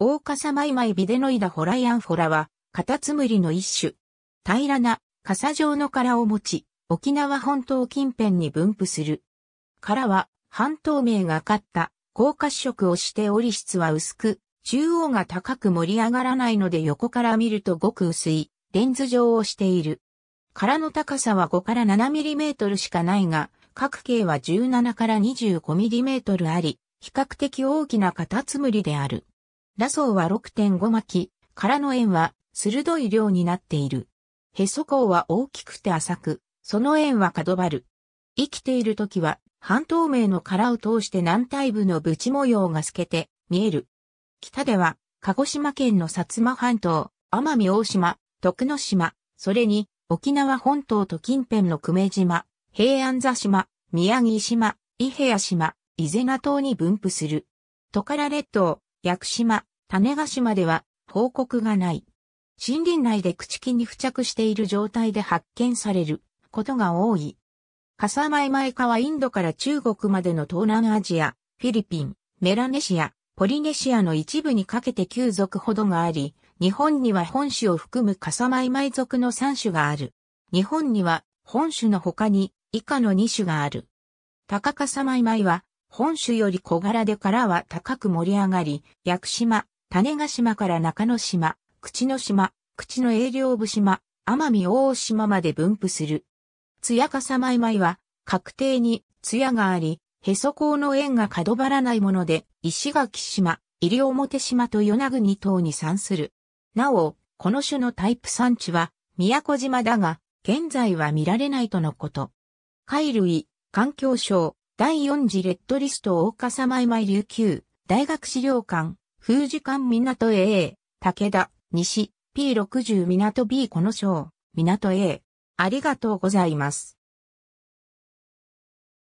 オオカサマイマイビデノイダホライアンフォラは、カタツムリの一種。平らな、傘状の殻を持ち、沖縄本島近辺に分布する。殻は、半透明がかった、高褐色をしており質は薄く、中央が高く盛り上がらないので横から見るとごく薄い、レンズ状をしている。殻の高さは5から7ミリメートルしかないが、各径は17から25ミリメートルあり、比較的大きなカタツムリである。ラソーは6.5巻空の円は鋭い量になっている。へそ口は大きくて浅く、その円は角張る。生きている時は半透明の殻を通して南体部のブチ模様が透けて見える。北では鹿児島県の薩摩半島、奄美大島、徳之島、それに沖縄本島と近辺の久米島、平安座島、宮城島、伊平屋島、伊是名島に分布する。トカラ列島、屋久島、種ヶ島では報告がない。森林内で朽木に付着している状態で発見されることが多い。笠前前科はインドから中国までの東南アジア、フィリピン、メラネシア、ポリネシアの一部にかけて9族ほどがあり、日本には本種を含む笠前前族の3種がある。日本には本種の他に以下の2種がある。高笠前前は本州より小柄でからは高く盛り上がり、屋久島、種ヶ島から中之島、口之島、口の栄領部島、奄美大島まで分布する。ツヤカサマイマイは、確定にツヤがあり、へそうの縁が角張らないもので、石垣島、西表島と与那国島に産する。なお、この種のタイプ産地は、宮古島だが、現在は見られないとのこと。貝類、環境省、第四次レッドリスト大笠舞舞琉球、大学資料館、風時館港 a 武田、西、P60 港 B この章、港 A。ありがとうございます。